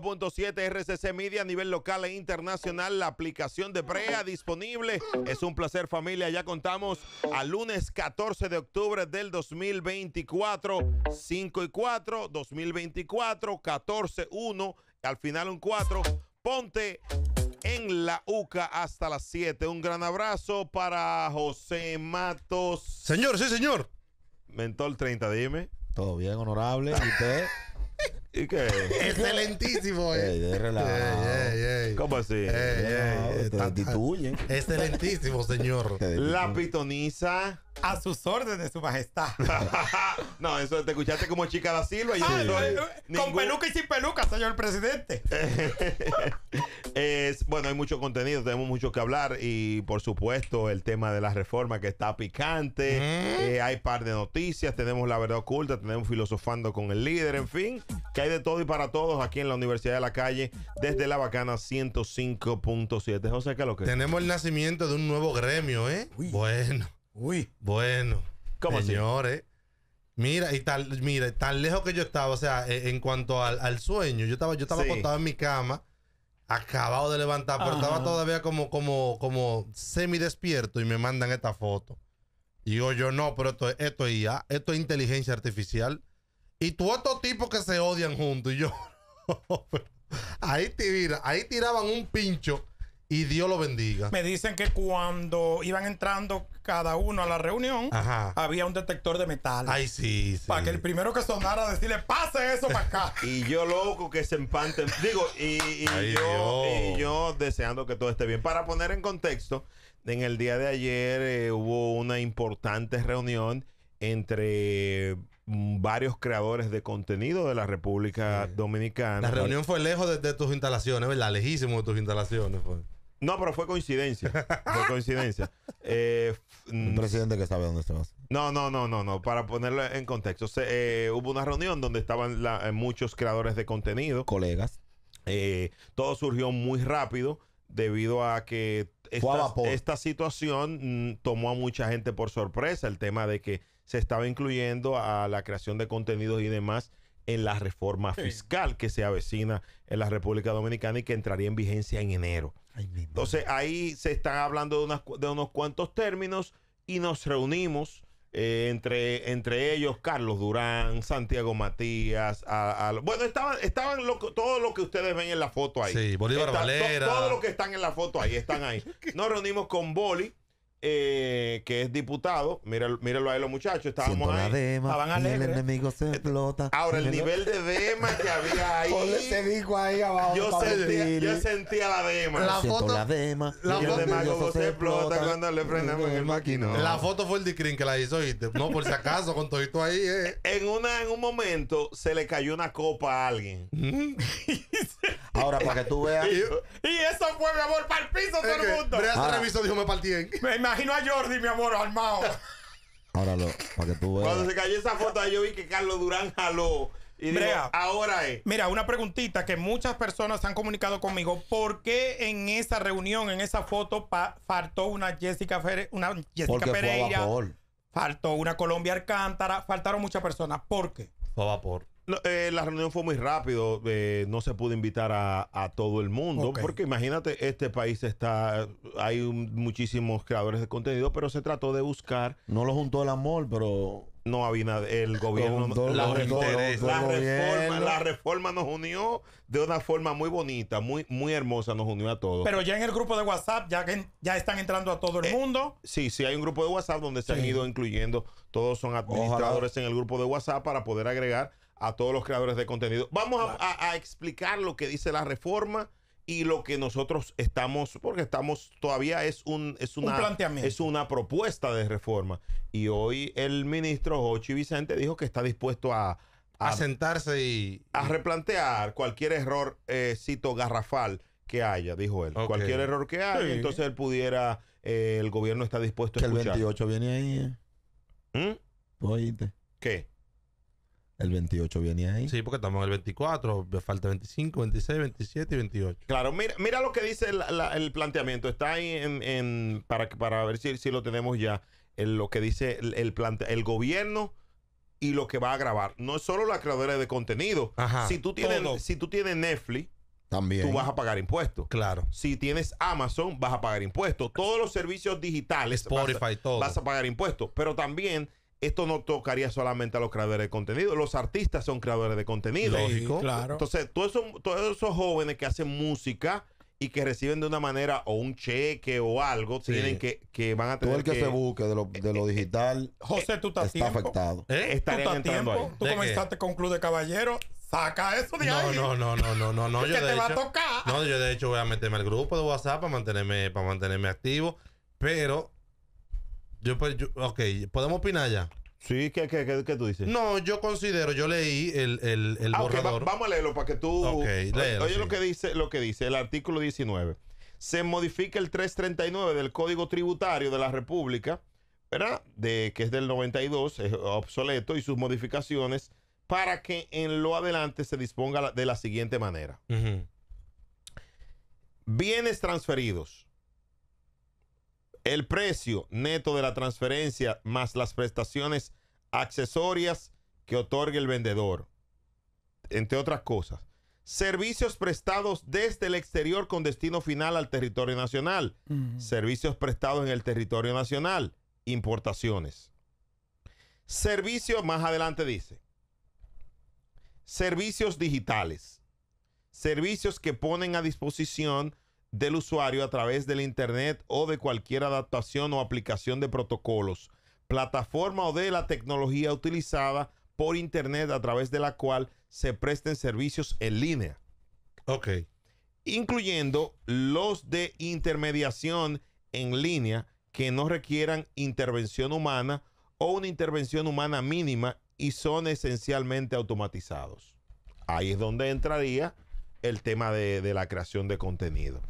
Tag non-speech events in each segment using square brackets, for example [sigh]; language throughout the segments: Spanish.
5.7 RCC Media a nivel local e internacional, la aplicación de Brea disponible. Es un placer familia, ya contamos al lunes 14 de octubre del 2024, 5 y 4, 2024, 14, 1, al final un 4. Ponte en la UCA hasta las 7. Un gran abrazo para José Matos. Señor, sí, señor. Mentor 30, dime. Todo bien, honorable. ¿Y usted? Excelentísimo. Eh. ¿Cómo así? excelentísimo, señor. La pitoniza. A sus órdenes, su majestad. [laughs] no, eso te escuchaste como chica da Silva. Ah, eh, eh, con peluca y sin peluca, señor presidente. [laughs] es, bueno, hay mucho contenido, tenemos mucho que hablar y por supuesto el tema de la reforma que está picante. ¿Eh? hay par de noticias, tenemos la verdad oculta, tenemos filosofando con el líder, en fin hay de todo y para todos aquí en la Universidad de la Calle, desde La Bacana 105.7. José, ¿qué es lo que? Tenemos el nacimiento de un nuevo gremio, ¿eh? Bueno. Uy. Bueno. ¿Cómo Señores. Mira, y tal, mira, tan lejos que yo estaba, o sea, e, en cuanto al, sueño, yo estaba, yo estaba acostado en mi cama, acabado de levantar, pero estaba todavía como, como, como semi despierto y me mandan esta foto. Y digo yo, no, pero esto, esto es esto es inteligencia artificial. Y todos estos tipos que se odian juntos. Y yo, [laughs] ahí, tira, ahí tiraban un pincho y Dios lo bendiga. Me dicen que cuando iban entrando cada uno a la reunión, había un detector de metal. Ay, sí, sí. Para que el primero que sonara decirle, pase eso para acá. [laughs] y yo loco que se empanten. Digo, y, y, yo, y, yo, deseando que todo esté bien. Para poner en contexto, en el día de ayer eh, hubo una importante reunión entre Mm, varios creadores de contenido de la República Dominicana. La reunión fue lejos de, tus instalaciones, ¿verdad? Lejísimo de tus instalaciones. No, pero fue coincidencia. [laughs] fue coincidencia. Eh, Un mm, presidente que sabe dónde estamos. No, no, no, no, no. Para ponerlo en contexto, eh, hubo una reunión donde estaban eh, muchos creadores de contenido. Colegas. todo surgió muy rápido debido a que esta, situación mm, tomó a mucha gente por sorpresa. El tema de que se estaba incluyendo a la creación de contenidos y demás en la reforma fiscal que se avecina en la República Dominicana y que entraría en vigencia en enero. Entonces ahí se están hablando de, de, unos cuantos términos y nos reunimos eh, entre, entre ellos Carlos Durán, Santiago Matías, a, bueno, estaban, estaban lo, todo lo que ustedes ven en la foto ahí. Sí, Bolívar Valera. todo lo que están en la foto ahí, están ahí. [laughs] Nos reunimos con Boli eh, que es diputado, Míralo míralo ahí los muchachos, estábamos ahí, dema, El enemigo se este, explota. Ahora, el nivel de dema que había ahí. Se dijo ahí abajo. Yo, sentía, yo sentía, la dema. La foto, la dema. La y foto, el se, se explota cuando le prendemos el maquinón. La foto fue el Dicrin que la hizo, ¿viste? No, por si acaso, con todo esto ahí. Eh. En, una, en un momento se le cayó una copa a alguien. [laughs] Ahora, para que tú veas. Y, eso fue, mi amor, para el piso todo el mundo. Brea se ah. revisó, dijo, me partí en imagino a Jordi, mi amor, armado. [laughs] Ahora para que tú veas. Cuando se cayó esa foto, yo vi que Carlos Durán jaló. Y digo, ahora es. Mira, una preguntita que muchas personas han comunicado conmigo. ¿Por qué en esa reunión, en esa foto, faltó una Jessica, una Jessica Pereira? Faltó una Colombia Alcántara. Faltaron muchas personas. ¿Por qué? Fue a vapor. Eh, la reunión fue muy rápido, eh, no se pudo invitar a, todo el mundo, porque imagínate, este país está, hay muchísimos creadores de contenido, pero se trató de buscar... No lo juntó el amor, pero... No había nada, el gobierno... la, reforma, nos unió de una forma muy bonita, muy, muy hermosa, nos unió a todos. Pero ya en el grupo de WhatsApp, ya, ya están entrando a todo el eh, mundo. Sí, sí, hay un grupo de WhatsApp donde se han ido incluyendo, todos son administradores en el grupo de WhatsApp para poder agregar a todos los creadores de contenido. Vamos a, explicar lo que dice la reforma y lo que nosotros estamos, porque estamos todavía es un es una un planteamiento. es una propuesta de reforma. Y hoy el ministro Jochi Vicente dijo que está dispuesto a, a, sentarse y a replantear cualquier error eh, cito garrafal que haya, dijo él. Cualquier error que haya, entonces él pudiera eh, el gobierno está dispuesto a el 28 viene ahí. ¿eh? ¿Mm? Oíste. ¿Qué? El 28 viene ahí. Sí, porque estamos en el 24, falta 25, 26, 27 y 28. Claro, mira, mira lo que dice el planteamiento. Está ahí en, para, para ver si, si lo tenemos ya. lo que dice el, el gobierno y lo que va a grabar. No es solo la creadora de contenido. si, tú tienes, si tú tienes Netflix, también. Tú vas a pagar impuestos. Claro. Si tienes Amazon, vas a pagar impuestos. Todos los servicios digitales. Spotify, todo. Vas a pagar impuestos. Pero también esto no tocaría solamente a los creadores de contenido. Los artistas son creadores de contenido. Lógico. Claro. Entonces, todos esos, todos esos jóvenes que hacen música y que reciben de una manera o un cheque o algo, tienen que, que van a tener el que, se busque de lo, de lo eh, eh, digital eh, José, ¿tú estás está afectado. tiempo? ¿Tú comenzaste con Club de Caballeros? Saca eso de ahí. No, no, no, no, no, no. [laughs] que te va a tocar. No, yo de hecho voy a meterme al grupo de WhatsApp para mantenerme, para mantenerme activo. Pero pues, ok, ¿podemos opinar ya? Sí, ¿qué, tú dices? No, yo considero, yo leí el, el, el ah, borrador. vamos a leerlo para que tú. oye lo que dice, lo que dice, el artículo 19. Se modifica el 339 del Código Tributario de la República, ¿verdad? De, que es del 92, es obsoleto, y sus modificaciones para que en lo adelante se disponga de la siguiente manera. Bienes transferidos el precio neto de la transferencia más las prestaciones accesorias que otorgue el vendedor, entre otras cosas. Servicios prestados desde el exterior con destino final al territorio nacional. Servicios prestados en el territorio nacional. Importaciones. Servicios, más adelante dice. Servicios digitales. Servicios que ponen a disposición del usuario a través del Internet o de cualquier adaptación o aplicación de protocolos, plataforma o de la tecnología utilizada por Internet a través de la cual se presten servicios en línea. Ok. Incluyendo los de intermediación en línea que no requieran intervención humana o una intervención humana mínima y son esencialmente automatizados. Ahí es donde entraría el tema de, la creación de contenido.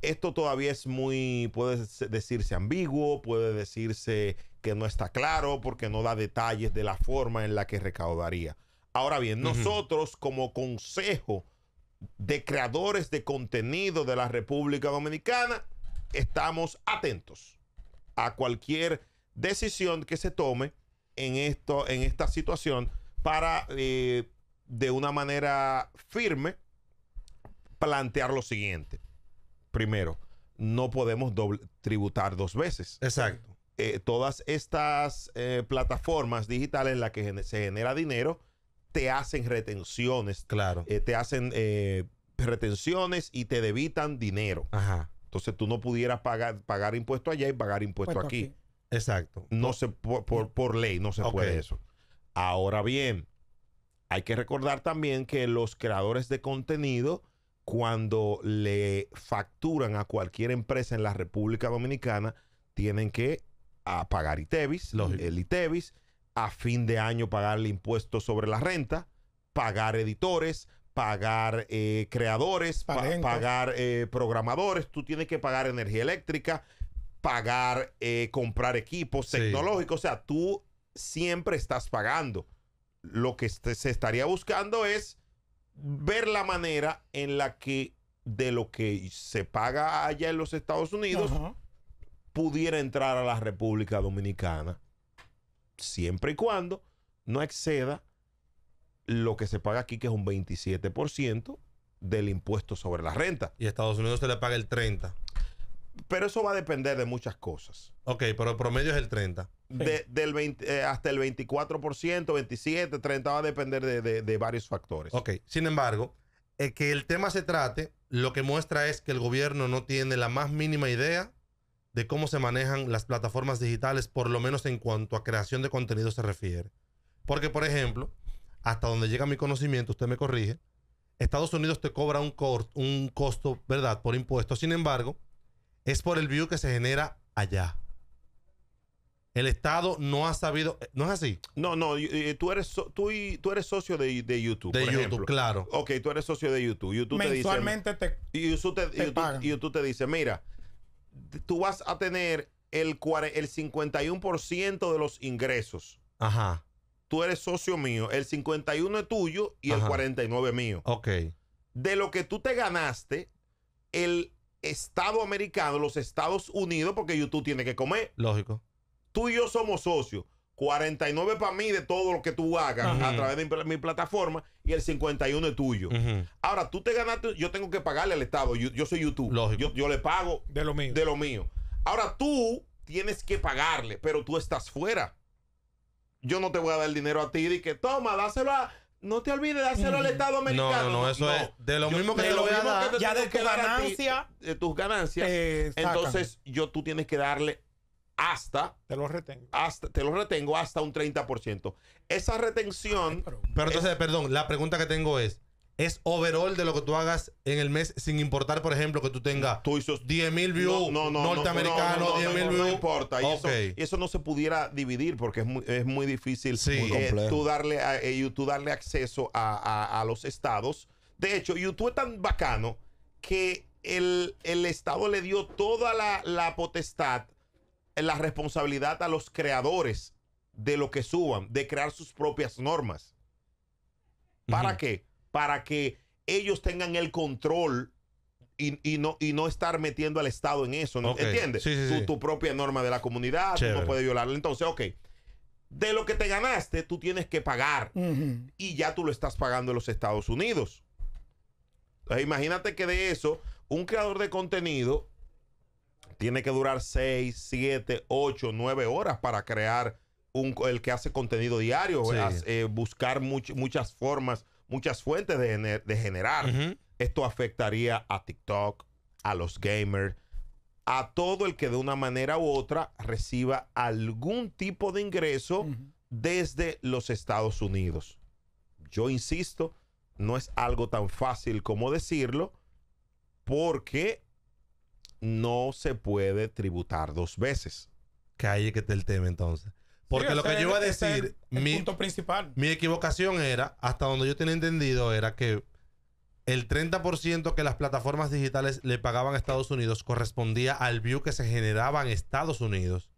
Esto todavía es muy, puede decirse ambiguo, puede decirse que no está claro porque no da detalles de la forma en la que recaudaría. Ahora bien, nosotros como consejo de creadores de contenido de la República Dominicana, estamos atentos a cualquier decisión que se tome en, esto, en esta situación para eh, de una manera firme plantear lo siguiente. Primero, no podemos tributar dos veces. Exacto. Eh, todas estas eh, plataformas digitales en las que se genera dinero te hacen retenciones. Claro. Eh, te hacen retenciones y te debitan dinero. Ajá. Entonces tú no pudieras pagar, pagar impuesto allá y pagar impuesto aquí. Exacto. No se por, por, ley no se puede eso. Ahora bien, hay que recordar también que los creadores de contenido cuando le facturan a cualquier empresa en la República Dominicana, tienen que ah, pagar ITEVIS, el ITEVIS, a fin de año pagar el impuesto sobre la renta, pagar editores, pagar eh, creadores, pagar eh, programadores, tú tienes que pagar energía eléctrica, pagar, eh, comprar equipos tecnológicos, o sea, tú siempre estás pagando. Lo que se estaría buscando es ver la manera en la que de lo que se paga allá en los Estados Unidos pudiera entrar a la República Dominicana, siempre y cuando no exceda lo que se paga aquí, que es un 27% del impuesto sobre la renta. Y a Estados Unidos se le paga el 30%. Pero eso va a depender de muchas cosas. Ok, pero el promedio es el 30. del 20, eh, hasta el 24%, 27, 30 va a depender de, varios factores. Ok, sin embargo, eh, que el tema se trate, lo que muestra es que el gobierno no tiene la más mínima idea de cómo se manejan las plataformas digitales, por lo menos en cuanto a creación de contenido se refiere. Porque, por ejemplo, hasta donde llega mi conocimiento, usted me corrige, Estados Unidos te cobra un, un costo, ¿verdad?, por impuestos. Sin embargo, es por el view que se genera allá. El Estado no ha sabido, eh, no es así. No, no, tú eres, tú, tú eres socio de, YouTube. De YouTube, claro. Ok, tú eres socio de YouTube. YouTube Mensualmente te, dice, YouTube te, dice, mira, tú vas a tener el, el 51% de los ingresos. Ajá. Tú eres socio mío, el 51 es tuyo y el 49 es mío. Ok. De lo que tú te ganaste, el Estado americano, los Estados Unidos, porque YouTube tiene que comer. Lógico. Tú y yo somos socios. 49 para mí de todo lo que tú hagas a través de mi plataforma y el 51 es tuyo. Ahora, tú te ganaste, yo tengo que pagarle al Estado. Yo, soy YouTube. Lógico. Yo, le pago de lo mío. De lo mío. Ahora tú tienes que pagarle, pero tú estás fuera. Yo no te voy a dar dinero a ti y que toma, dáselo a, no te olvides de hacerlo al Estado americano. No, no, eso es de lo mismo que te voy a dar. Ya de tu ganancia. de eh, tus ganancias. entonces, yo tú tienes que darle hasta. Te lo retengo. Hasta, te lo retengo hasta un 30%. Esa retención. pero, entonces, perdón, la pregunta que tengo es: es overall de lo que tú hagas en el mes, sin importar, por ejemplo, que tú tengas tú 10 mil views no, no, norteamericanos, 10 No importa. Y eso, no se pudiera dividir porque es muy, difícil eh, tú, darle a, eh, YouTube darle acceso a, los estados. De hecho, YouTube es tan bacano que el, estado le dio toda la, la potestad, eh, la responsabilidad a los creadores de lo que suban, de crear sus propias normas. ¿Para qué? para que ellos tengan el control y, no, estar metiendo al Estado en eso. ¿no? ¿Entiendes? tu propia norma de la comunidad, tú no puedes violarla. Entonces, ok. De lo que te ganaste, tú tienes que pagar. Y ya tú lo estás pagando en los Estados Unidos. imagínate que de eso, un creador de contenido tiene que durar 6, 7, 8, 9 horas para crear un, el que hace contenido diario, eh, buscar muchas formas muchas fuentes de, generar. Esto afectaría a TikTok, a los gamers, a todo el que de una manera u otra reciba algún tipo de ingreso desde los Estados Unidos. Yo insisto, no es algo tan fácil como decirlo porque no se puede tributar dos veces. Calle que está el tema entonces. Porque lo que yo iba a decir, mi, equivocación era, hasta donde yo tenía entendido, era que el 30% que las plataformas digitales le pagaban a Estados Unidos correspondía al view que se generaba en Estados Unidos.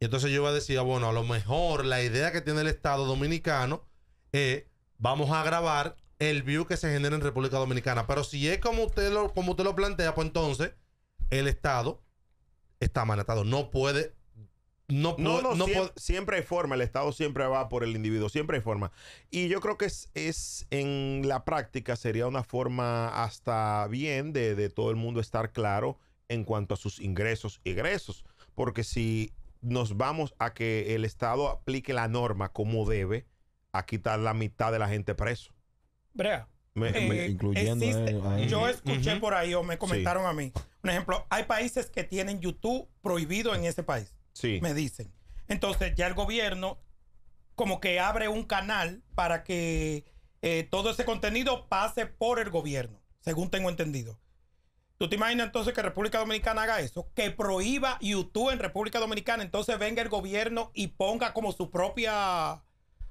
Y entonces yo iba a decir, ah, bueno, a lo mejor la idea que tiene el Estado dominicano es, vamos a grabar el view que se genera en República Dominicana. Pero si es como usted lo, como usted lo plantea, pues entonces el Estado está manatado. No puede no, no, no, siempre, hay forma, el Estado siempre va por el individuo, siempre hay forma. Y yo creo que es, en la práctica sería una forma hasta bien de, todo el mundo estar claro en cuanto a sus ingresos y egresos, porque si nos vamos a que el Estado aplique la norma como debe, a quitar la mitad de la gente preso. Brea. Eh, incluyendo eh, Yo escuché por ahí o me comentaron a mí. Un ejemplo, hay países que tienen YouTube prohibido en ese país. Me dicen. Entonces ya el gobierno como que abre un canal para que eh, todo ese contenido pase por el gobierno, según tengo entendido. ¿Tú te imaginas entonces que República Dominicana haga eso? Que prohíba YouTube en República Dominicana, entonces venga el gobierno y ponga como su propia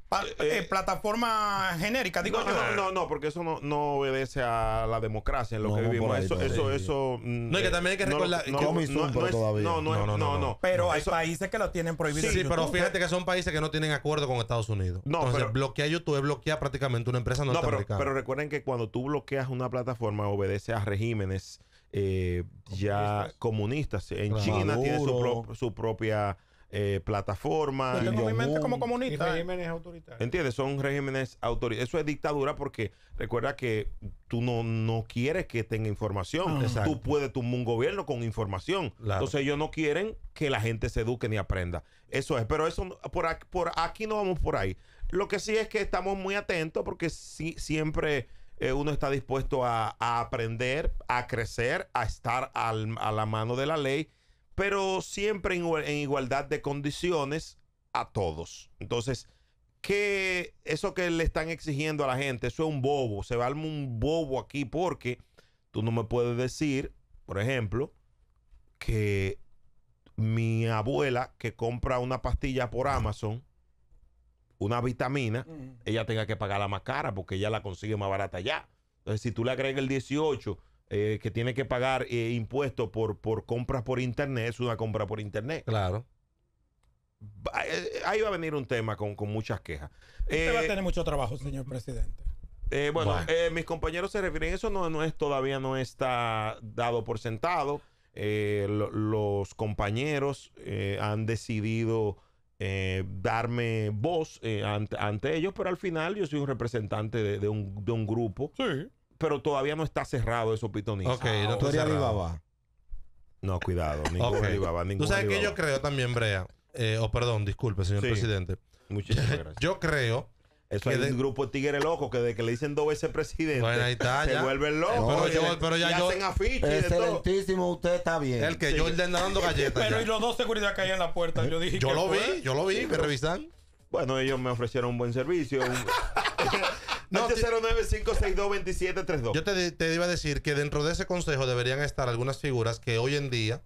eh, eh, eh, plataforma genérica, digo no, yo. No, no, no, porque eso no, no obedece a la democracia en lo que vivimos. eso, eso, eso. Mm, no, y que también hay que recordar. No, no, es, No, no, no, Pero hay países que lo tienen prohibido. Sí, pero fíjate que son países que no tienen acuerdo con Estados Unidos. No, Entonces, pero, bloquear YouTube bloquea prácticamente una empresa No, pero, pero recuerden que cuando tú bloqueas una plataforma, obedece a regímenes ya comunistas. En China tiene su, su propia eh, plataformas. como comunista. Y eh. regímenes autoritarios. ¿Entiendes? Son regímenes autoritarios. Eso es dictadura porque recuerda que tú no, no quieres que tenga información. Ah. tú puedes tumbar un gobierno con información. Entonces ellos no quieren que la gente se eduque ni aprenda. Eso es. Pero eso por aquí, por aquí no vamos por ahí. Lo que sí es que estamos muy atentos porque siempre eh, uno está dispuesto a, aprender, a crecer, a estar a la mano de la ley pero siempre en, igualdad de condiciones a todos. Entonces, que eso que le están exigiendo a la gente, eso es un bobo, se va a un bobo aquí porque tú no me puedes decir, por ejemplo, que mi abuela que compra una pastilla por Amazon, una vitamina, ella tenga que pagarla más cara porque ella la consigue más barata ya. Entonces, si tú le agregas el 18 eh, que tiene que pagar eh, impuestos por, por compras por internet, es una compra por internet. Claro. Eh, ahí va a venir un tema con, muchas quejas. Usted va a tener mucho trabajo, señor presidente. bueno, mis compañeros se refieren, eso no, no es todavía no está dado por sentado. los compañeros han decidido darme voz ante, ellos, pero al final yo soy un representante de, un, de un, grupo sí pero todavía no está cerrado eso, Pitonizo. Ok, no arriba cerrado. No, cuidado, ningún arriba Alibaba, Tú sabes que yo creo también, Brea, eh, o oh, perdón, disculpe, señor presidente. Muchísimas [laughs] gracias. yo creo eso es un grupo de tigres locos que de que le dicen dos veces presidente bueno, ahí está, se vuelven locos. pero, yo, pero ya yo, hacen afiches Excelentísimo, usted está bien. El que yo ordenando dando galletas. [laughs] pero y los dos seguridad que hay en la puerta. Yo dije. Yo lo vi, yo lo vi, me revisan. Bueno, ellos me ofrecieron un buen servicio. [laughs] No, 562 2732 Yo te, te iba a decir que dentro de ese consejo deberían estar algunas figuras que hoy en día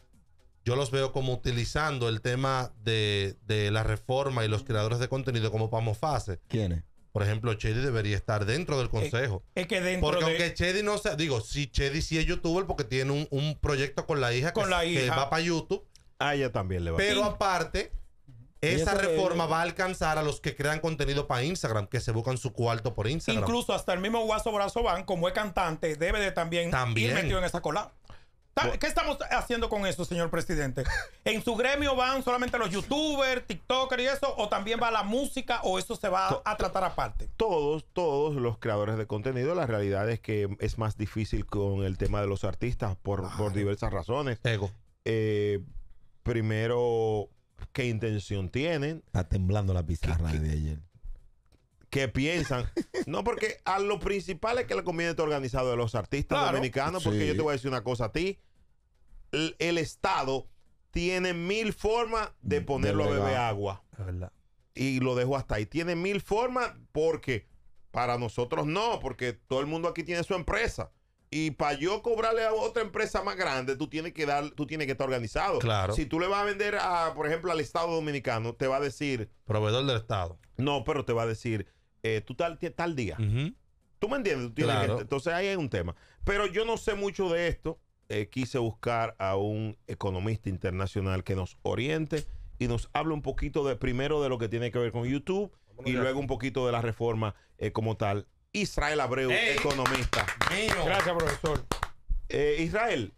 yo los veo como utilizando el tema de, la reforma y los creadores de contenido como pamofase. ¿Quiénes? Por ejemplo, Chedi debería estar dentro del consejo. Es, que dentro Porque aunque Chedi no sea, digo, si Chedi sí es youtuber porque tiene un, proyecto con la hija, que, la va para YouTube. A ah, ella también le va. Pero aparte, esa reforma va a alcanzar a los que crean contenido para Instagram, que se buscan su cuarto por Instagram. Incluso hasta el mismo Guaso Van, como es cantante, debe de también, ir metido en esa cola. ¿Qué estamos haciendo con eso, señor presidente? [laughs] ¿En su gremio van solamente los youtubers, tiktokers y eso? ¿O también va la música o eso se va a tratar aparte? Todos, todos los creadores de contenido, la realidad es que es más difícil con el tema de los artistas por, diversas razones. Ego. Eh, primero, qué intención tienen. Está temblando la pizarra de ayer. qué piensan. no, porque a lo principal es que le conviene organizado de los artistas dominicanos, porque yo te voy a decir una cosa a ti. El, Estado tiene mil formas de ponerlo de a beber agua. Y lo dejo hasta ahí. Tiene mil formas porque para nosotros no, porque todo el mundo aquí tiene su empresa. Y para yo cobrarle a otra empresa más grande, tú tienes que dar, tú tienes que estar organizado. Claro. Si tú le vas a vender a, por ejemplo, al Estado Dominicano, te va a decir. Proveedor del Estado. No, pero te va a decir, eh, tú tal, día. ¿Tú me entiendes? entonces ahí hay un tema. Pero yo no sé mucho de esto. Eh, quise buscar a un economista internacional que nos oriente y nos hable un poquito de primero de lo que tiene que ver con YouTube y luego un poquito de la reforma eh, como tal Israel Abreu, economista. Gracias, profesor. Eh, Israel,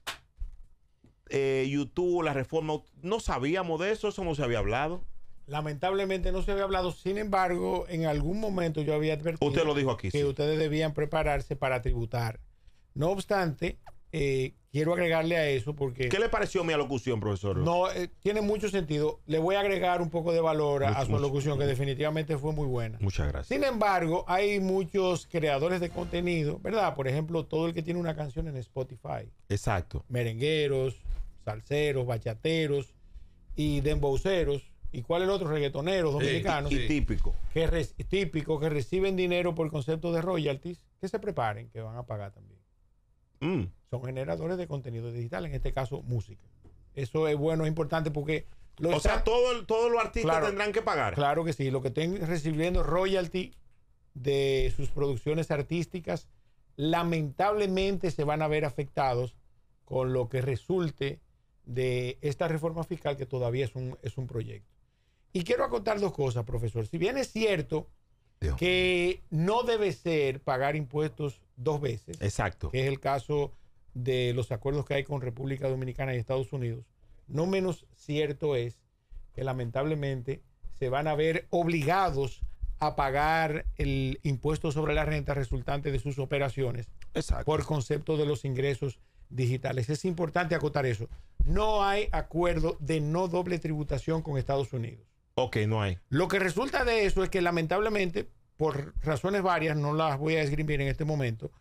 eh, YouTube, la reforma, no sabíamos de eso, eso no se había hablado. Lamentablemente no se había hablado, sin embargo, en algún momento yo había advertido que ustedes debían prepararse para tributar. No obstante, eh, quiero agregarle a eso porque... ¿Qué le pareció mi alocución, profesor? No, eh, tiene mucho sentido. Le voy a agregar un poco de valor a, su alocución, que definitivamente fue muy buena. Muchas gracias. Sin embargo, hay muchos creadores de contenido, ¿verdad? Por ejemplo, todo el que tiene una canción en Spotify. Exacto. Merengueros, salseros, bachateros y demboceros. ¿Y cuál es el otro? Reggaetoneros dominicanos. y, típico. Que típico, que reciben dinero por concepto de royalties, que se preparen, que van a pagar también. Mm. Son generadores de contenido digital, en este caso música. Eso es bueno, es importante porque... o sea, todos los artistas tendrán que pagar. Claro que sí, lo que estén recibiendo royalty de sus producciones artísticas, lamentablemente se van a ver afectados con lo que resulte de esta reforma fiscal que todavía es un, es un proyecto. Y quiero acotar dos cosas, profesor. Si bien es cierto que no debe ser pagar impuestos dos veces. Exacto. Que es el caso de los acuerdos que hay con República Dominicana y Estados Unidos. No menos cierto es que lamentablemente se van a ver obligados a pagar el impuesto sobre la renta resultante de sus operaciones Exacto. por concepto de los ingresos digitales. Es importante acotar eso. No hay acuerdo de no doble tributación con Estados Unidos. Ok, no hay. Lo que resulta de eso es que lamentablemente, por razones varias, no las voy a esgrimir en este momento,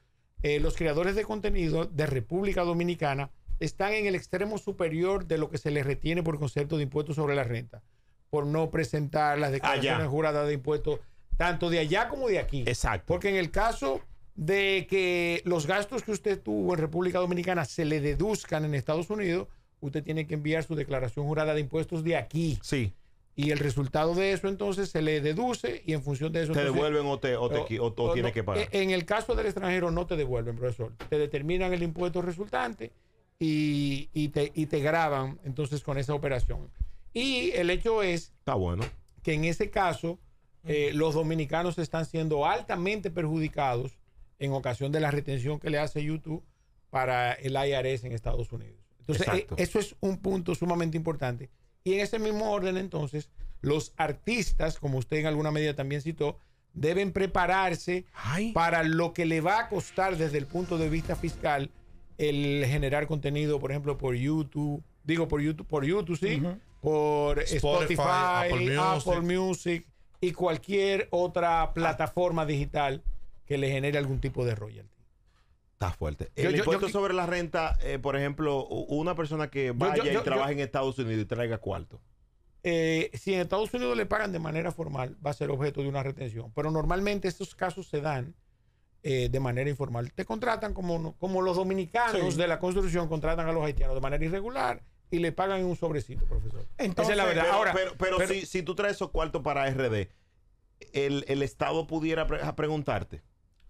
eh, los creadores de contenido de República Dominicana están en el extremo superior de lo que se les retiene por concepto de impuestos sobre la renta, por no presentar las ah, declaraciones juradas de impuestos, tanto de allá como de aquí. Exacto. Porque en el caso de que los gastos que usted tuvo en República Dominicana se le deduzcan en Estados Unidos, usted tiene que enviar su declaración jurada de impuestos de aquí. Sí. Y el resultado de eso entonces se le deduce y en función de eso... ¿Te devuelven o, te, o, te, o, tienes que pagar? E, en el caso del extranjero no te devuelven, profesor. Te determinan el impuesto resultante y, te, te graban entonces con esa operación. Y el hecho es... Está bueno. Que en ese caso eh, los dominicanos están siendo altamente perjudicados en ocasión de la retención que le hace YouTube para el IRS en Estados Unidos. Entonces, eh, eso es un punto sumamente importante y en ese mismo orden, entonces, los artistas, como usted en alguna medida también citó, deben prepararse para lo que le va a costar desde el punto de vista fiscal el generar contenido, por ejemplo, por YouTube, digo por YouTube, por YouTube, sí, por Spotify, Apple, Music. y cualquier otra plataforma digital que le genere algún tipo de royalty fuerte. El impuesto sobre la renta, eh, por ejemplo, una persona que vaya y trabaje en Estados Unidos y traiga cuarto. Eh, si en Estados Unidos le pagan de manera formal, va a ser objeto de una retención. Pero normalmente estos casos se dan eh, de manera informal. Te contratan como, como los dominicanos de la construcción contratan a los haitianos de manera irregular y le pagan un sobrecito, profesor. Entonces, la verdad. Pero, Ahora, pero, si, tú traes esos cuartos para RD, el, Estado pudiera preguntarte.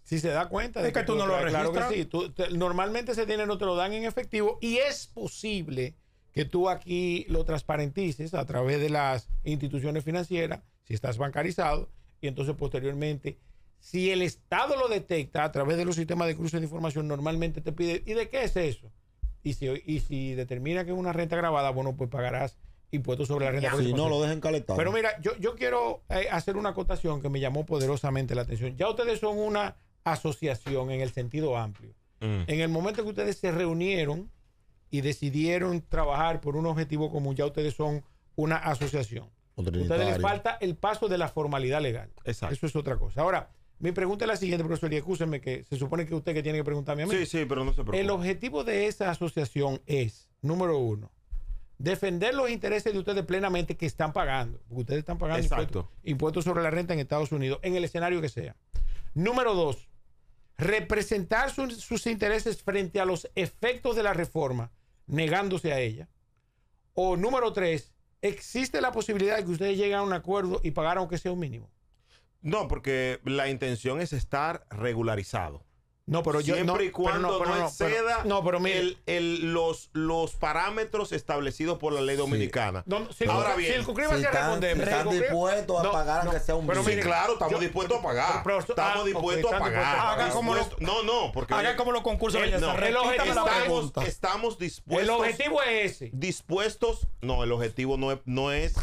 Si se da cuenta de es que, tú no lo registras. Claro que sí. normalmente ese te lo dan en efectivo y es posible que tú aquí lo transparentices a través de las instituciones financieras, si estás bancarizado, y entonces posteriormente, si el Estado lo detecta a través de los sistemas de cruce de información, normalmente te pide, ¿y de qué es eso? Y si, y si determina que es una renta grabada, bueno, pues pagarás impuestos sobre la renta. si no, lo dejen calentado. Pero mira, yo, quiero eh, hacer una acotación que me llamó poderosamente la atención. Ya ustedes son una asociación en el sentido amplio. Mm. En el momento que ustedes se reunieron y decidieron trabajar por un objetivo común, ya ustedes son una asociación. Ustedes les falta el paso de la formalidad legal. Eso es otra cosa. Ahora, mi pregunta es la siguiente, profesor, y escúcheme que se supone que usted que tiene que preguntarme a mí. Sí, sí, pero no se preocupe. El objetivo de esa asociación es, número uno, defender los intereses de ustedes plenamente que están pagando. Porque ustedes están pagando impuestos sobre la renta en Estados Unidos, en el escenario que sea. Número dos, representar sus intereses frente a los efectos de la reforma, negándose a ella. O número tres, ¿existe la posibilidad de que ustedes lleguen a un acuerdo y pagar aunque sea un mínimo? No, porque la intención es estar regularizado. No, pero yo siempre no, y cuando no, exceda no, pero, los, los parámetros establecidos por la ley dominicana. Ahora bien, circunscríbase si están, si están dispuesto a pagar aunque sea un Pero sí, claro, estamos dispuestos a pagar. estamos ah, dispuestos a pagar. Haga como los, no, no, porque haga como los concursos eh, de no, el objetivo estamos, dispuestos. El objetivo es ese. Dispuestos, no, el objetivo no es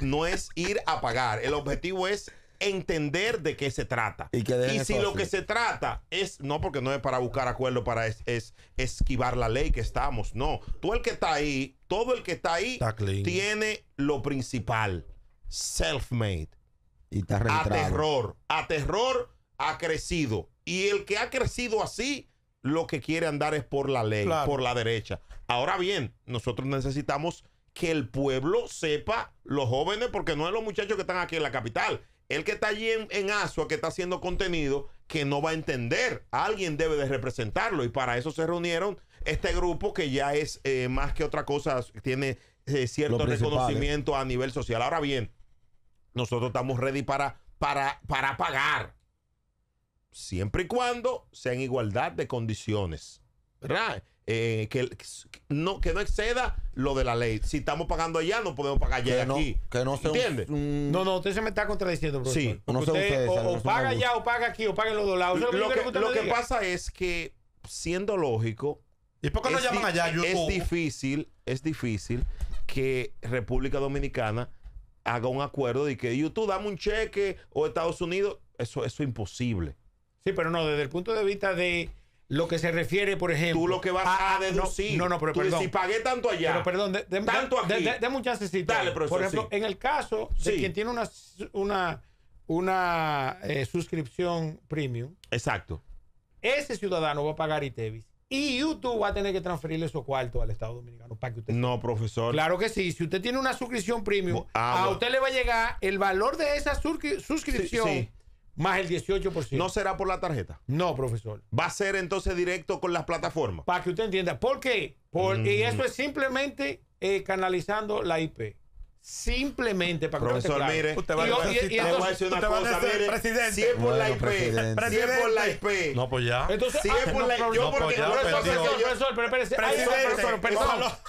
no es ir a pagar. El objetivo es entender de qué se trata. Y, si lo que se trata es, no porque no es para buscar acuerdo, para es, esquivar la ley que estamos, no. Tú el que está ahí, todo el que está ahí tiene lo principal, self-made. Y está A terror, a terror ha crecido. Y el que ha crecido así, lo que quiere andar es por la ley, por la derecha. Ahora bien, nosotros necesitamos que el pueblo sepa, los jóvenes, porque no es los muchachos que están aquí en la capital, el que está allí en, en que está haciendo contenido, que no va a entender. Alguien debe de representarlo. Y para eso se reunieron este grupo que ya es eh, más que otra cosa, tiene eh, cierto reconocimiento a nivel social. Ahora bien, nosotros estamos ready para, para, para pagar. Siempre y cuando sea en igualdad de condiciones. ¿Verdad? Eh, que, no, que no exceda lo de la ley. Si estamos pagando allá, no podemos pagar allá no, aquí. Que no No, no, usted se me está contradiciendo, Sí, o, paga allá o paga aquí o paga en los dos lados. lo, que, pasa es que, siendo lógico, es, difícil, es difícil que República Dominicana haga un acuerdo de que YouTube dame un cheque o Estados Unidos. Eso, eso es imposible. Sí, pero no, desde el punto de vista de lo que se refiere, por ejemplo. Tú lo que vas a, deducir. No, no, pero perdón. Si pagué tanto allá. Pero perdón, de, tanto aquí. Dale, profesor, por ejemplo, en el caso de quien tiene una, una, una eh, suscripción premium. Exacto. Ese ciudadano va a pagar ITEVIS. Y YouTube va a tener que transferirle su cuarto al Estado Dominicano para que usted. No, profesor. Claro que sí. Si usted tiene una suscripción premium, ah, a usted le va a llegar el valor de esa suscripción. Más el 18%. ¿No será por la tarjeta? No, profesor. Va a ser entonces directo con las plataformas. Para que usted entienda. ¿Por qué? Porque y mm. eso es simplemente eh, canalizando la IP. Simplemente para profesor, mire, usted va a decir una cosa, mire, presidente. si es por la IP, presidente. si es por la IP. No, pues ya. Entonces, si es ah, por la IP, yo porque profesor, profesor, pero presidente, perdón, eso,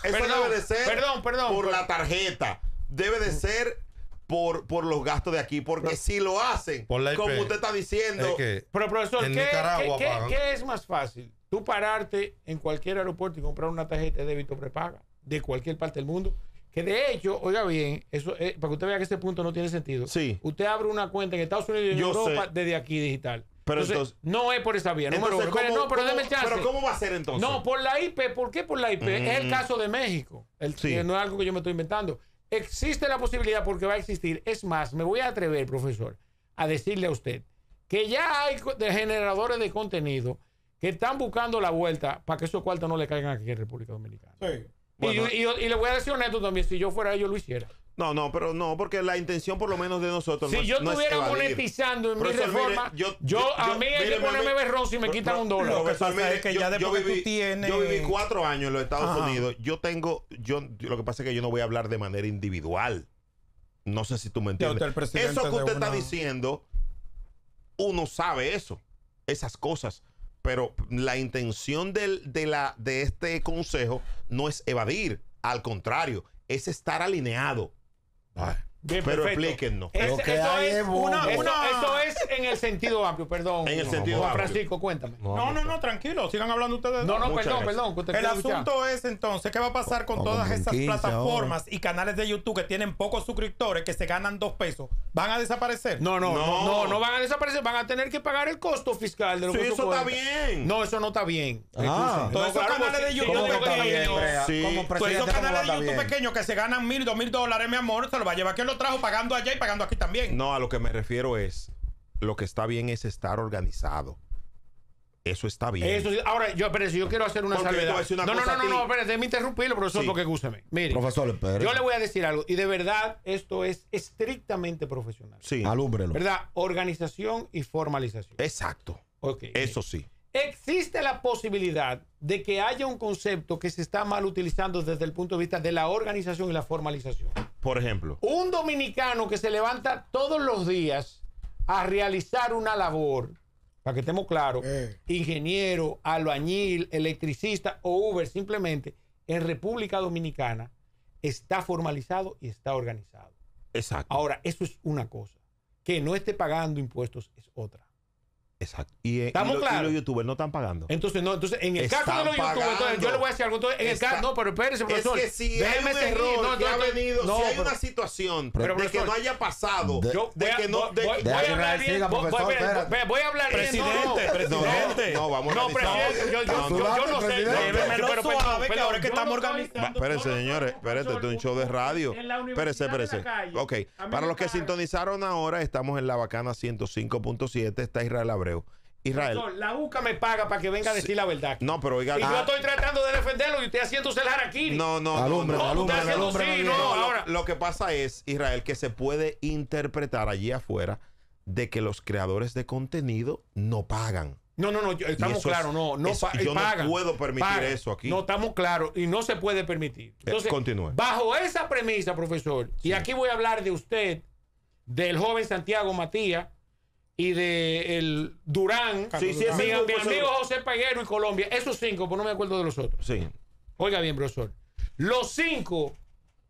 debe de ser perdón, perdón, por la tarjeta. Debe de ser por, los gastos de aquí, porque si lo hacen, como usted está diciendo. pero profesor, ¿qué, ¿qué, qué, es más fácil? Tú pararte en cualquier aeropuerto y comprar una tarjeta de débito prepaga de cualquier parte del mundo. Que de hecho, oiga bien, eso eh, para que usted vea que este punto no tiene sentido. Usted abre una cuenta en Estados Unidos y Europa desde aquí digital. Pero entonces, no es por esa vía. Número Pero, no, pero ¿cómo va a ser entonces? No, por la IP. ¿Por qué por la IP? Es el mm. caso de México. El, No es algo que yo me estoy inventando. Existe la posibilidad porque va a existir. Es más, me voy a atrever, profesor, a decirle a usted que ya hay generadores de contenido que están buscando la vuelta para que esos cuartos no le caigan aquí en República Dominicana. Sí. Y, y, le voy a decir honesto también, si yo fuera yo lo hiciera. No, no, pero no, porque la intención por lo menos de nosotros si yo estuviera monetizando en mi reforma, yo, a mí hay que ponerme berrón y me quitan un dólar. Lo que pasa es que ya después tú tienes... Yo viví cuatro años en los Estados Unidos. Yo tengo... yo Lo que pasa es que yo no voy a hablar de manera individual. No sé si tú me entiendes. Eso que usted está diciendo, uno sabe eso, esas cosas. Pero la intención del, de, la, de este consejo no es evadir. Al contrario, es estar alineado Ay, Bien, pero perfecto. explíquenos. Es, lo que hay es, es una, una, eso en el sentido amplio, perdón. En el sentido Francisco, cuéntame. No, no, no, tranquilo, sigan hablando ustedes. No, no, perdón, perdón. el asunto es entonces, ¿qué va a pasar con todas esas plataformas y canales de YouTube que tienen pocos suscriptores que se ganan dos pesos? ¿Van a desaparecer? No, no, no, no, no van a desaparecer, van a tener que pagar el costo fiscal de sí, eso está bien. No, eso no está bien. Ah, todos esos canales de YouTube pequeños, esos de YouTube pequeños que se ganan mil, dos mil dólares, mi amor, se lo va a llevar que lo trajo pagando allá y pagando aquí también. No, a lo que me refiero es lo que está bien es estar organizado. Eso está bien. ahora, yo, yo quiero hacer una salvedad. no, no, no, no, no, déjeme interrumpirlo, profesor, porque gúseme. Mire, profesor, yo le voy a decir algo, y de verdad, esto es estrictamente profesional. Sí, alúmbrelo. ¿Verdad? Organización y formalización. Exacto. Okay, Eso sí. Existe la posibilidad de que haya un concepto que se está mal utilizando desde el punto de vista de la organización y la formalización. Por ejemplo, un dominicano que se levanta todos los días a realizar una labor, para que estemos claros, eh. ingeniero, albañil, electricista o Uber, simplemente en República Dominicana está formalizado y está organizado. Exacto. Ahora, eso es una cosa. Que no esté pagando impuestos es otra. Eh, y, ¿Estamos y, los youtubers no están pagando. Entonces, no, entonces, en el caso de los youtubers, entonces, yo le voy a decir algo. Entonces, en el caso, no, pero espérese, profesor. Es que si déjeme hay seguir, no, que ha venido, si hay una situación pero, de que no haya pasado, de, que no. De, voy, a hablar bien. voy, a hablar presidente, bien. Presidente, presidente. No, vamos a No, presidente, yo, yo, no sé. Pero suave, que ahora que estamos organizando. Espérense, señores, espérense, esto es un show de radio. Espérense, espérense. Ok, para los que sintonizaron ahora, estamos en la bacana 105.7, está Israel Abreu Israel. la UCA me paga para que venga a decir la verdad. No, pero oiga. Y yo ah. estoy tratando de defenderlo y usted haciéndose el harakiri. No, no, no. no, no, ahora. Lo que pasa es, Israel, que se puede interpretar allí afuera de que los creadores de contenido no pagan. No, no, no, estamos claros, no, no, eh, yo no puedo permitir eso aquí. No, estamos claros y no se puede permitir. Eh, Entonces, Continúe. Bajo esa premisa, profesor, y aquí voy a hablar de usted, del joven Santiago Matías, y de el Durán, sí, mi, amigo José Paguero y Colombia, esos cinco, pues no me acuerdo de los otros. Sí. Oiga bien, profesor. Los cinco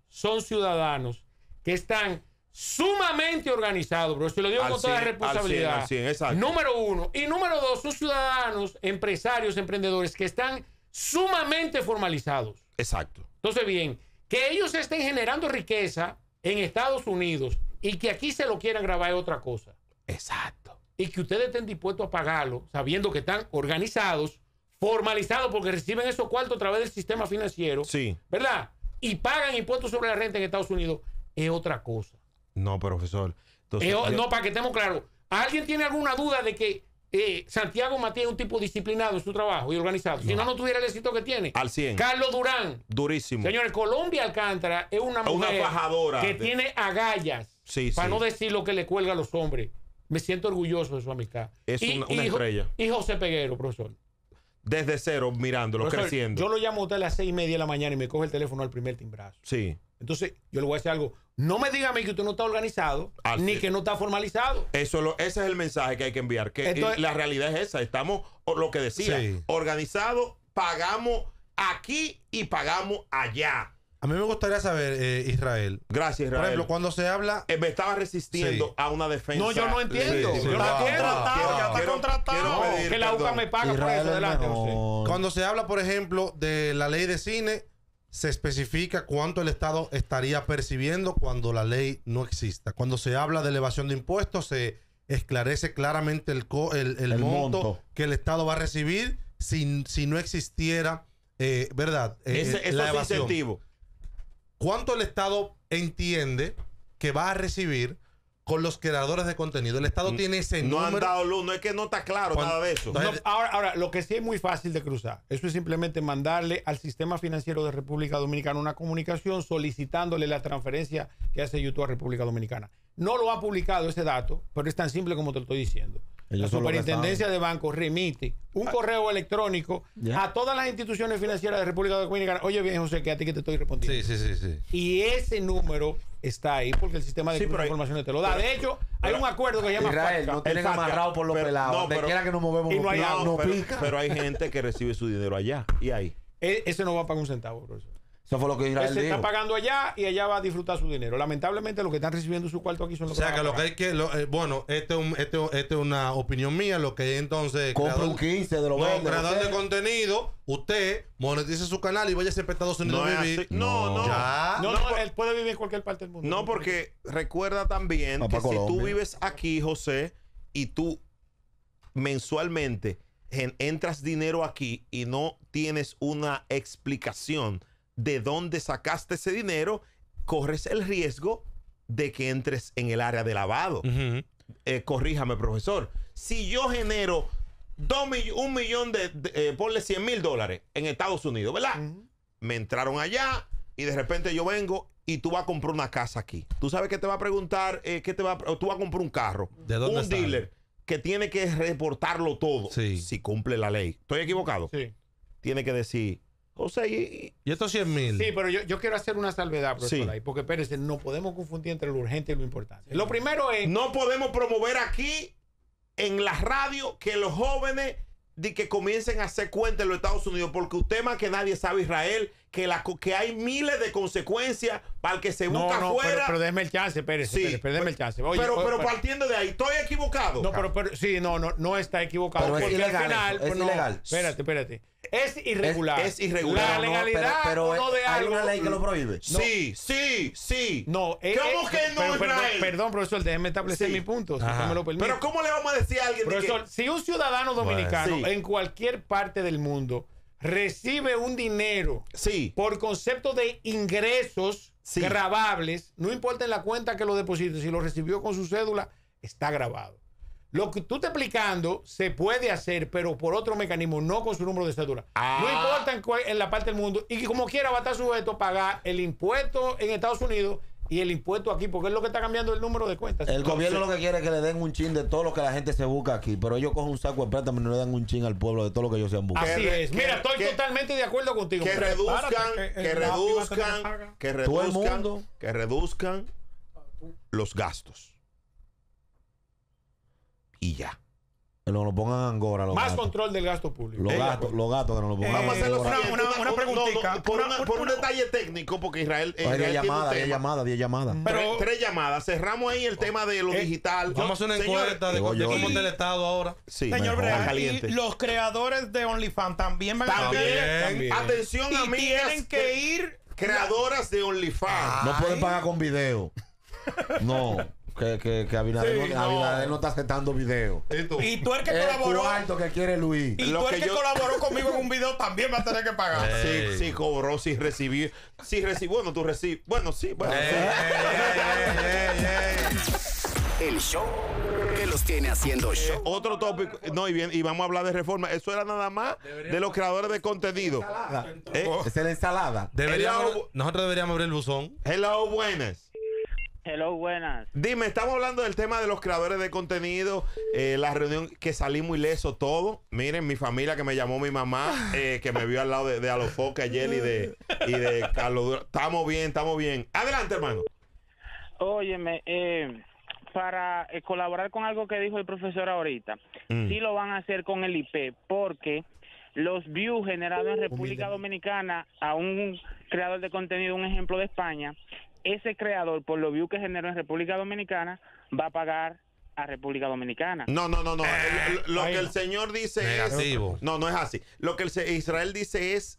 son ciudadanos que están sumamente organizados, profesor, se lo digo con toda responsabilidad. número uno. Y número dos, son ciudadanos, empresarios, emprendedores que están sumamente formalizados. Exacto. Entonces, bien, que ellos estén generando riqueza en Estados Unidos y que aquí se lo quieran grabar es otra cosa. Exacto. Y que ustedes estén dispuestos a pagarlo, sabiendo que están organizados, formalizados, porque reciben esos cuartos a través del sistema financiero. ¿Verdad? Y pagan impuestos sobre la renta en Estados Unidos. Es otra cosa. No, profesor. Eh, no, para que estemos claros. ¿Alguien tiene alguna duda de que eh, Santiago Matías es un tipo disciplinado en su trabajo y organizado. Si no, no tuviera el éxito que tiene. Al 100. Carlos Durán. Durísimo. Señores, Colombia Alcántara es una mujer. Que tiene agallas. para no decir lo que le cuelga a los hombres. Me siento orgulloso de su amistad. Es una, estrella. Y José Peguero, profesor. Desde cero, mirándolo, creciendo. Yo lo llamo a usted a las seis y media de la mañana y me coge el teléfono al primer timbrazo. Sí. Entonces, yo le voy a decir algo. No me diga a mí que usted no está organizado, ah, ni que no está formalizado. Eso ese es el mensaje que hay que enviar. Que eh, la realidad es esa. Estamos, lo que decía, organizado organizados, pagamos aquí y pagamos allá. A mí me gustaría saber, eh, Israel. Gracias, Israel. Por ejemplo, cuando se habla. Eh, me estaba resistiendo a una defensa. No, yo no entiendo. Yo la ya está contratado. que la UCA me paga por eso. Adelante, Cuando se habla, por ejemplo, de la ley de cine, se especifica cuánto el Estado estaría percibiendo cuando la ley no exista. Cuando se habla de elevación de impuestos, se esclarece claramente el, monto, que el Estado va a recibir si, si no existiera, eh, ¿verdad? Ese, la evasión. ¿Cuánto el Estado entiende que va a recibir con los creadores de contenido. El Estado mm, tiene ese no número. No han dado luz, no es que no está claro nada de eso. ahora, ahora, lo que sí es muy fácil de cruzar, eso es simplemente mandarle al sistema financiero de República Dominicana una comunicación solicitándole la transferencia que hace YouTube a República Dominicana. No lo ha publicado ese dato, pero es tan simple como te lo estoy diciendo la Superintendencia de Bancos remite un ah. correo electrónico a todas las instituciones financieras de República Dominicana. Oye bien, José, que a ti que te estoy respondiendo. Sí, sí, sí. sí. Y ese número está ahí porque el sistema de sí, informaciones te lo da. de hecho, hay un acuerdo que se llama Israel, no tienen amarrado por los pelados. No, que nos movemos, pero, hay gente que recibe su dinero allá y ahí. E, ese no va a pagar un centavo, profesor. Eso fue lo que se está pagando allá y allá va a disfrutar su dinero. Lamentablemente, lo que están recibiendo su cuarto aquí son los que. O sea, que lo que hay que. Eh, bueno, esta este, este es una opinión mía. Lo que hay entonces. Compra un 15 de los No, vende, creador de contenido, usted monetice su canal y vaya a ser Estados Unidos a vivir. No, no. No, no, él puede vivir en cualquier parte del mundo. No, porque recuerda también que si tú vives aquí, José, y tú mensualmente entras dinero aquí y no tienes una explicación de dónde sacaste ese dinero, corres el riesgo de que entres en el área de lavado. Eh, corríjame, profesor. Si yo genero un millón de, eh, ponle 100 mil dólares en Estados Unidos, ¿verdad? Me entraron allá y de repente yo vengo y tú vas a comprar una casa aquí. Tú sabes que te va a preguntar, eh, te va tú vas a comprar un carro, ¿De un dealer que tiene que reportarlo todo si cumple la ley. ¿Estoy equivocado? Sí. Tiene que decir, o y, y estos 100 mil. Sí, pero yo, quiero hacer una salvedad, profesor, porque Pérez no podemos confundir entre lo urgente y lo importante. Lo primero es. No podemos promover aquí, en la radio, que los jóvenes de que comiencen a hacer cuenta en los Estados Unidos, porque un tema que nadie sabe Israel que, la, que hay miles de consecuencias para el que se busca no, no, fuera. Pero, déjeme el chance, Pérez. Sí, el pues, chance. Oye, pero, pero, partiendo de ahí, ¿estoy equivocado? No, pero, pero sí, no, no, no está equivocado. porque es ilegal, al final. es pues, ilegal. Espérate, espérate. Es irregular. Es, irregular. La legalidad pero, no de algo. Hay una ley que lo prohíbe. Sí, sí, sí. No, es, eh, ¿Cómo eh, que no perdón, perdón, profesor, déjeme establecer mi punto, Pero ¿cómo le vamos a decir a alguien? Profesor, si un ciudadano dominicano en cualquier parte del mundo recibe un dinero sí. por concepto de ingresos grabables, no importa en la cuenta que lo deposite, si lo recibió con su cédula, está grabado. Lo que tú te explicando se puede hacer, pero por otro mecanismo, no con su número de cédula. No ah. importa en, la parte del mundo. Y que como quiera va a estar sujeto a pagar el impuesto en Estados Unidos y el impuesto aquí, porque es lo que está cambiando el número de cuentas. El gobierno lo que quiere es que le den un chin de todo lo que la gente se busca aquí, pero ellos cogen un saco de plátano y no le dan un chin al pueblo de todo lo que ellos se han buscado. Así es. Mira, estoy totalmente de acuerdo contigo. Que reduzcan, que, reduzcan, que reduzcan los gastos. Y ya no lo pongan Angora. Más control del gasto público. Los pues. gatos, que no lo pongan. Eh, vamos a hacer una, una, preguntita. por, un detalle técnico, porque Israel. Pues Israel 10 llamadas, 10 llamadas, 10 llamadas. Pero, tres, llamadas. Cerramos ahí el oh, tema de lo eh, digital. Vamos a hacer una encuesta de, cómo está Estado ahora. Sí, Señor Brea, y los creadores de OnlyFans también van también, a también. Atención, a mí. Tienen que ir. Creadoras de OnlyFans. No pueden pagar con video. No. Que, que, Abinader, no, está aceptando videos. ¿Y tú? el que colaboró. quiere Luis. Y tú el que, colaboró conmigo en un video también va a tener que pagar. si Sí, sí, cobró, si recibí. Sí recibí. Bueno, tú recibí. Bueno, sí, el show que los tiene haciendo eh, otro tópico. No, y bien, y vamos a hablar de reforma. Eso era nada más de los creadores de contenido. Esa Es la ensalada. Eh, nosotros deberíamos abrir el buzón. Hello, buenas. Hello, buenas. Dime, estamos hablando del tema de los creadores de contenido, eh, la reunión que salí muy leso todo. Miren, mi familia que me llamó mi mamá, [laughs] eh, que me vio al lado de, de Alofoque ayer y de, y de Carlos Estamos bien, estamos bien. Adelante, hermano. Óyeme, eh, para colaborar con algo que dijo el profesor ahorita, mm. sí lo van a hacer con el IP, porque los views generados en República Dominicana a un creador de contenido, un ejemplo de España, ese creador, por lo view que generó en República Dominicana, va a pagar a República Dominicana. No, no, no, no. Eh, lo, que el señor dice es. No, no es así. Lo que Israel dice es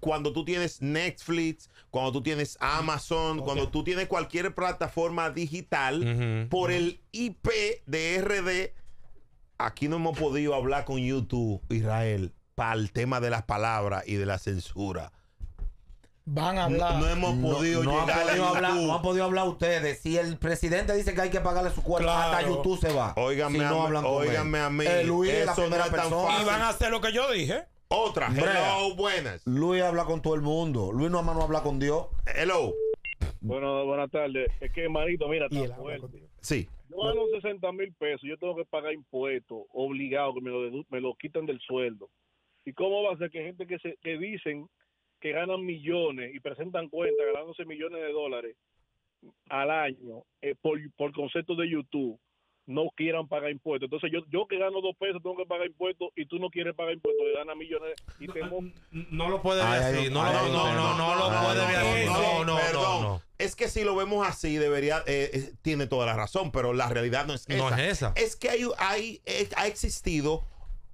cuando tú tienes Netflix, cuando tú tienes Amazon, cuando tú tienes cualquier plataforma digital, por el IP de RD, aquí no hemos podido hablar con YouTube, Israel, para el tema de las palabras y de la censura van a hablar. No, hemos podido no, llegar han podido hablar, No han podido hablar ustedes. Si el presidente dice que hay que pagarle su cuerpo, hasta YouTube se va. oiganme si no hablan a, mí. Eh, Luis es la primera persona. Y van a hacer lo que yo dije. Otra. Hello, buenas. Luis habla con todo el mundo. Luis no no habla con Dios. Hello. Bueno, buenas tardes. Es que, marito mira, está Sí. Yo gano 60 mil pesos, yo tengo que pagar impuestos, obligados que me lo, me lo quitan del sueldo. ¿Y cómo va a ser que gente que, se, que dicen que ganan millones y presentan cuentas ganándose millones de dólares al año eh, por, por concepto de YouTube no quieran pagar impuestos. Entonces yo, yo que gano dos pesos tengo que pagar impuestos y tú no quieres pagar impuestos, y ganas millones y no, No lo puede decir No, lo puede decir No, no, no. Es que si lo vemos así, debería, eh, eh tiene toda la razón, pero la realidad no es esa. No es esa. Es que hay, hay, eh, ha existido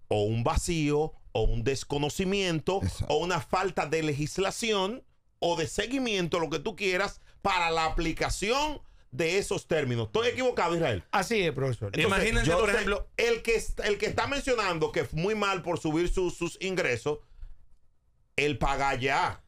o un vacío o un desconocimiento o una falta de legislación o de seguimiento, lo que tú quieras, para la aplicación de esos términos. ¿Estoy equivocado, Israel? Así es, profesor. Imagínense, por ejemplo, el que, el que está mencionando que es muy mal por subir sus ingresos, el paga ya.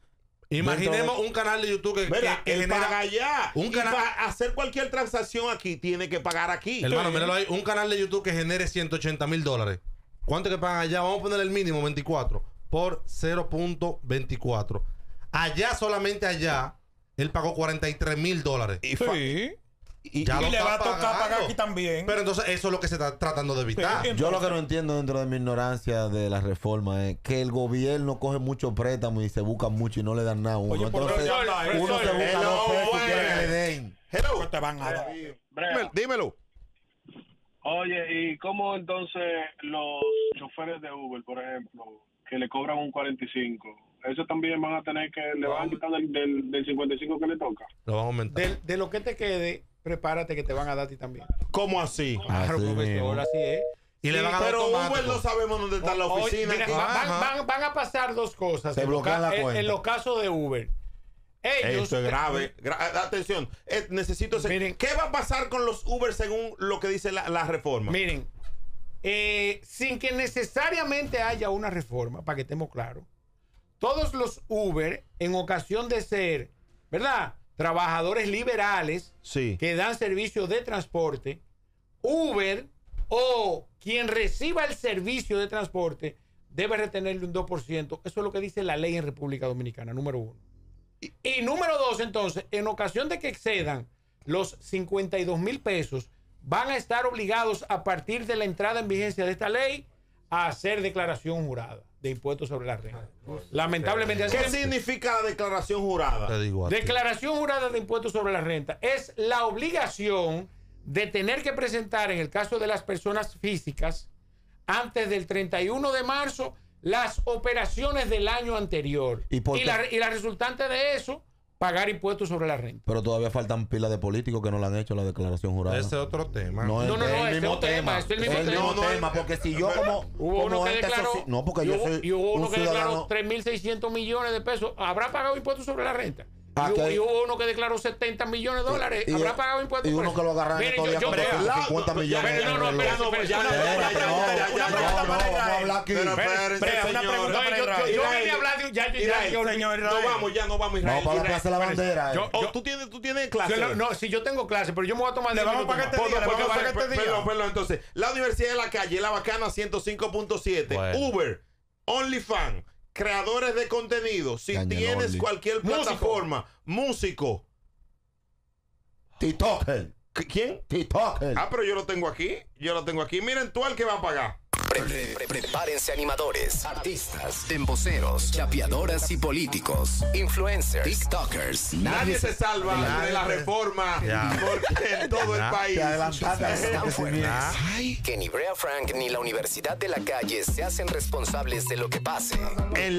Imaginemos un canal de YouTube que, Mira, paga ya Un canal... para hacer cualquier transacción aquí tiene que pagar aquí. Hermano, míralo ahí. Un canal de YouTube que genere 180 mil dólares. ¿Cuánto que pagan allá? Vamos a poner el mínimo, 24, por 0.24. Allá, solamente allá, él pagó 43 mil dólares. sí. Y, le va a tocar pagar aquí también. Pero entonces eso es lo que se está tratando de evitar. Yo lo que no entiendo dentro de mi ignorancia de la reforma es que el gobierno coge mucho préstamo y se busca mucho y no le dan nada uno. uno le Te van a dar. dímelo. Oye, ¿y cómo entonces los choferes de Uber, por ejemplo, que le cobran un 45, eso también van a tener que le van a quitar del, del, del 55 que le toca. Lo van a aumentar. de lo que te quede, prepárate que te van a dar a ti también. ¿Cómo así? Claro, Así profesor, es. Y le van a Pero Uber no sabemos dónde está la oficina. van, van- van a pasar dos cosas. bloquean en los casos de Uber eso es grave. atención, eh, necesito. saber ¿Qué va a pasar con los Uber según lo que dice la, reforma? Miren, eh, sin que necesariamente haya una reforma, para que estemos claros, todos los Uber, en ocasión de ser, ¿verdad? Trabajadores liberales que dan servicio de transporte, Uber o quien reciba el servicio de transporte debe retenerle un 2%. Eso es lo que dice la ley en República Dominicana, número uno. Y, número dos, entonces, en ocasión de que excedan los 52 mil pesos, van a estar obligados a partir de la entrada en vigencia de esta ley a hacer declaración jurada de impuestos sobre la renta. Lamentablemente. ¿Qué significa la declaración jurada? declaración jurada de impuestos sobre la renta es la obligación de tener que presentar, en el caso de las personas físicas, antes del 31 de marzo las operaciones del año anterior. Y, y la, resultante de eso pagar impuestos sobre la renta. Pero todavía faltan pilas de políticos que no le han hecho la declaración jurada. Ese es otro tema. No, no, no, es, este este el mismo tema. Es el mismo, tema. Porque si yo como... uno que declaró... no, porque yo, que declaró 3.600 millones de pesos. ¿Habrá pagado impuestos sobre la renta? y, hubo uno que declaró 70 millones de dólares habrá pagado impuestos. Y uno que lo agarraron todavía yo, 50 millones. No, no, espera, no, ya, una pregunta para Israel. Pero una pregunta para Israel. Yo vine a hablar de ya, ya, No vamos, ya no vamos Israel. No, la la bandera. Tú tienes, tú tienes clase. No, si yo tengo clase, pero yo me voy a tomar de vamos para que te Perdón, perdón, entonces, la Universidad de la Calle, La Bacana 105.7, Uber, OnlyFans creadores de contenido, si tienes cualquier plataforma, músico. Tito ¿Quién? Tito Ah, pero yo lo tengo aquí. Yo lo tengo aquí. Miren tú al que va a pagar. Prepárense animadores, artistas, temposeros, chapeadoras y políticos, influencers, TikTokers. Nadie, se salva de la reforma porque en todo el país Que ni Brea Frank ni la Universidad de la Calle se hacen responsables de lo que pase.